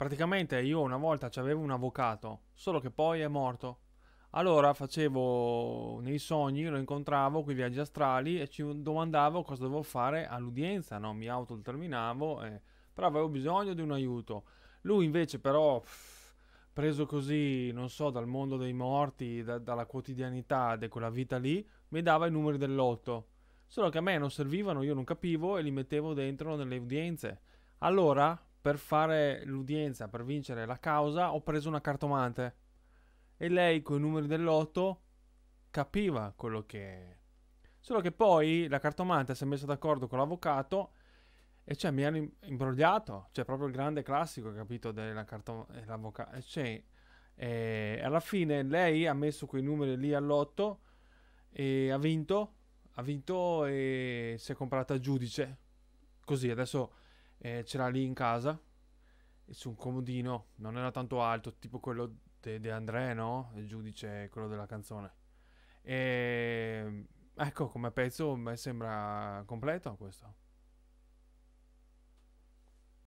Praticamente io una volta avevo un avvocato, solo che poi è morto. Allora facevo nei sogni, lo incontravo con i viaggi astrali e ci domandavo cosa dovevo fare all'udienza, no? mi autodeterminavo, eh, però avevo bisogno di un aiuto. Lui invece però, pff, preso così, non so, dal mondo dei morti, da, dalla quotidianità di quella vita lì, mi dava i numeri del lotto. Solo che a me non servivano, io non capivo e li mettevo dentro nelle udienze. Allora, per fare l'udienza, per vincere la causa, ho preso una cartomante. E lei con i numeri dell'otto capiva quello che... Solo che poi la cartomante si è messa d'accordo con l'avvocato e cioè mi hanno imbrogliato, cioè proprio il grande classico, capito, della cartomante. Cioè, eh, eh alla fine lei ha messo quei numeri lì all'otto e ha vinto, ha vinto e si è comprata giudice. Così, adesso eh, ce lì in casa, su un comodino, non era tanto alto, tipo quello di De André, no? Il giudice, quello della canzone. E ehm, ecco, come pezzo mi sembra completo questo.